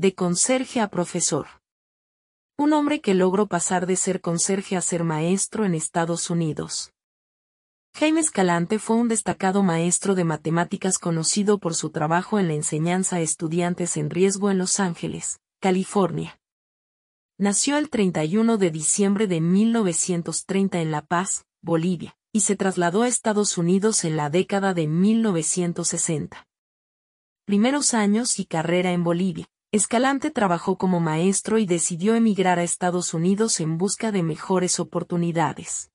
de conserje a profesor. Un hombre que logró pasar de ser conserje a ser maestro en Estados Unidos. Jaime Escalante fue un destacado maestro de matemáticas conocido por su trabajo en la enseñanza a estudiantes en riesgo en Los Ángeles, California. Nació el 31 de diciembre de 1930 en La Paz, Bolivia, y se trasladó a Estados Unidos en la década de 1960. Primeros años y carrera en Bolivia. Escalante trabajó como maestro y decidió emigrar a Estados Unidos en busca de mejores oportunidades.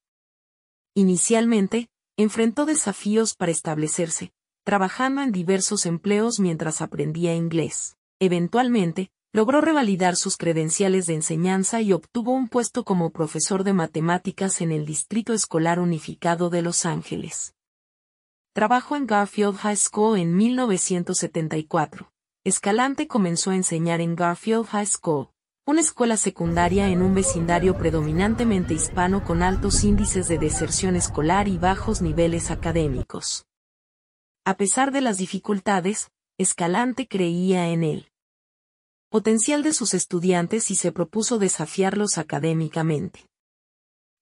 Inicialmente, enfrentó desafíos para establecerse, trabajando en diversos empleos mientras aprendía inglés. Eventualmente, logró revalidar sus credenciales de enseñanza y obtuvo un puesto como profesor de matemáticas en el Distrito Escolar Unificado de Los Ángeles. Trabajó en Garfield High School en 1974 Escalante comenzó a enseñar en Garfield High School, una escuela secundaria en un vecindario predominantemente hispano con altos índices de deserción escolar y bajos niveles académicos. A pesar de las dificultades, Escalante creía en el potencial de sus estudiantes y se propuso desafiarlos académicamente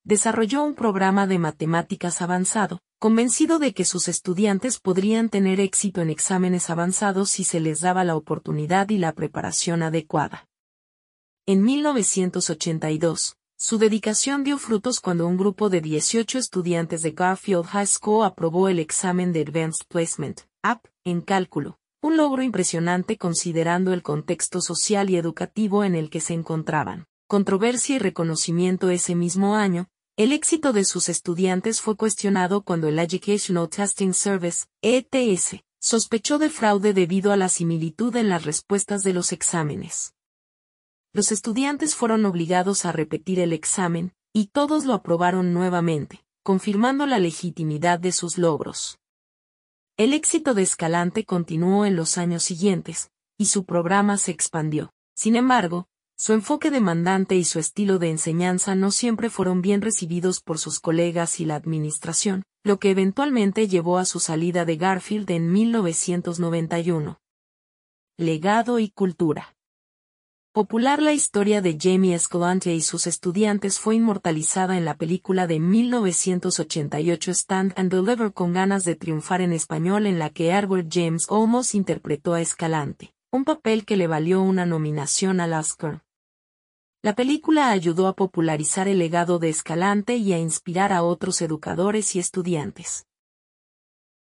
desarrolló un programa de matemáticas avanzado, convencido de que sus estudiantes podrían tener éxito en exámenes avanzados si se les daba la oportunidad y la preparación adecuada. En 1982, su dedicación dio frutos cuando un grupo de 18 estudiantes de Garfield High School aprobó el examen de Advanced Placement, AP, en cálculo, un logro impresionante considerando el contexto social y educativo en el que se encontraban. Controversia y reconocimiento ese mismo año, el éxito de sus estudiantes fue cuestionado cuando el Educational Testing Service, ETS, sospechó de fraude debido a la similitud en las respuestas de los exámenes. Los estudiantes fueron obligados a repetir el examen, y todos lo aprobaron nuevamente, confirmando la legitimidad de sus logros. El éxito de Escalante continuó en los años siguientes, y su programa se expandió. Sin embargo, su enfoque demandante y su estilo de enseñanza no siempre fueron bien recibidos por sus colegas y la administración, lo que eventualmente llevó a su salida de Garfield en 1991. Legado y cultura. Popular la historia de Jamie Escalante y sus estudiantes fue inmortalizada en la película de 1988 Stand and Deliver con ganas de triunfar en español en la que Edward James Olmos interpretó a Escalante un papel que le valió una nominación al Oscar. La película ayudó a popularizar el legado de Escalante y a inspirar a otros educadores y estudiantes.